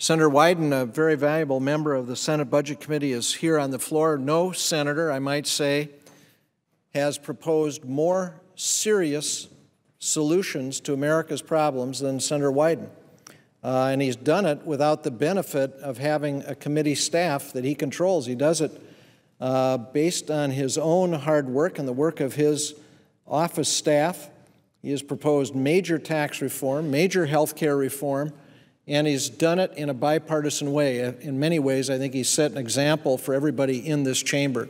Senator Wyden, a very valuable member of the Senate Budget Committee, is here on the floor. No senator, I might say, has proposed more serious solutions to America's problems than Senator Wyden. Uh, and he's done it without the benefit of having a committee staff that he controls. He does it uh, based on his own hard work and the work of his office staff. He has proposed major tax reform, major health care reform, and he's done it in a bipartisan way. In many ways, I think he's set an example for everybody in this chamber.